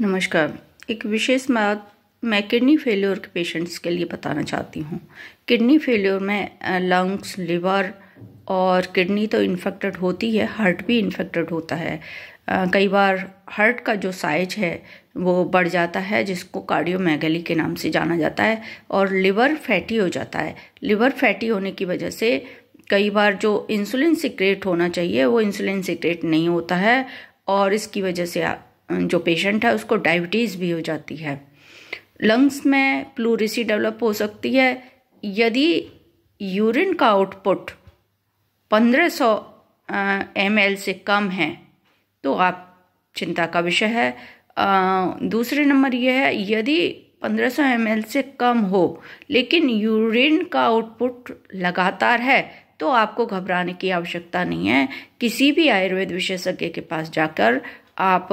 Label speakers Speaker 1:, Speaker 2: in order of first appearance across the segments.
Speaker 1: नमस्कार एक विशेष बात मैं किडनी फेल्योर के पेशेंट्स के लिए बताना चाहती हूँ किडनी फेल्योर में लंग्स लिवर और किडनी तो इन्फेक्टेड होती है हार्ट भी इन्फेक्टेड होता है कई बार हार्ट का जो साइज है वो बढ़ जाता है जिसको कार्डियोमेगली के नाम से जाना जाता है और लिवर फैटी हो जाता है लिवर फैटी होने की वजह से कई बार जो इंसुलिन सिक्रेट होना चाहिए वो इंसुलिन सिक्रेट नहीं होता है और इसकी वजह से जो पेशेंट है उसको डायबिटीज़ भी हो जाती है लंग्स में प्लूरिसी डेवलप हो सकती है यदि यूरिन का आउटपुट 1500 सौ एम से कम है तो आप चिंता का विषय है दूसरे नंबर यह है यदि 1500 सौ से कम हो लेकिन यूरिन का आउटपुट लगातार है तो आपको घबराने की आवश्यकता नहीं है किसी भी आयुर्वेद विशेषज्ञ के पास जाकर आप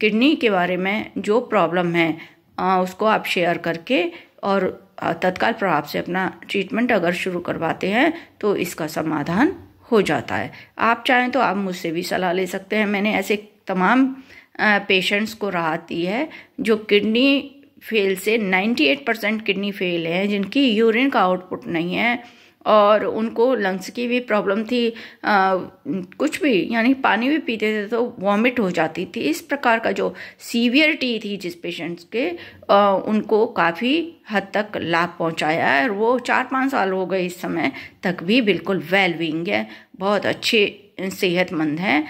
Speaker 1: किडनी के बारे में जो प्रॉब्लम है उसको आप शेयर करके और तत्काल प्रभाव से अपना ट्रीटमेंट अगर शुरू करवाते हैं तो इसका समाधान हो जाता है आप चाहें तो आप मुझसे भी सलाह ले सकते हैं मैंने ऐसे तमाम पेशेंट्स को राहत दी है जो किडनी फेल से 98 परसेंट किडनी फेल है जिनकी यूरिन का आउटपुट नहीं है और उनको लंग्स की भी प्रॉब्लम थी आ, कुछ भी यानी पानी भी पीते थे तो वॉमिट हो जाती थी इस प्रकार का जो सीवियरिटी थी जिस पेशेंट्स के आ, उनको काफ़ी हद तक लाभ पहुंचाया है और वो चार पाँच साल हो गए इस समय तक भी बिल्कुल वेल बींग है बहुत अच्छे सेहतमंद हैं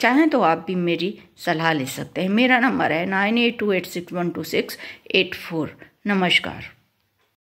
Speaker 1: चाहें तो आप भी मेरी सलाह ले सकते हैं मेरा नंबर है nine eight two eight six one two six eight four नमस्कार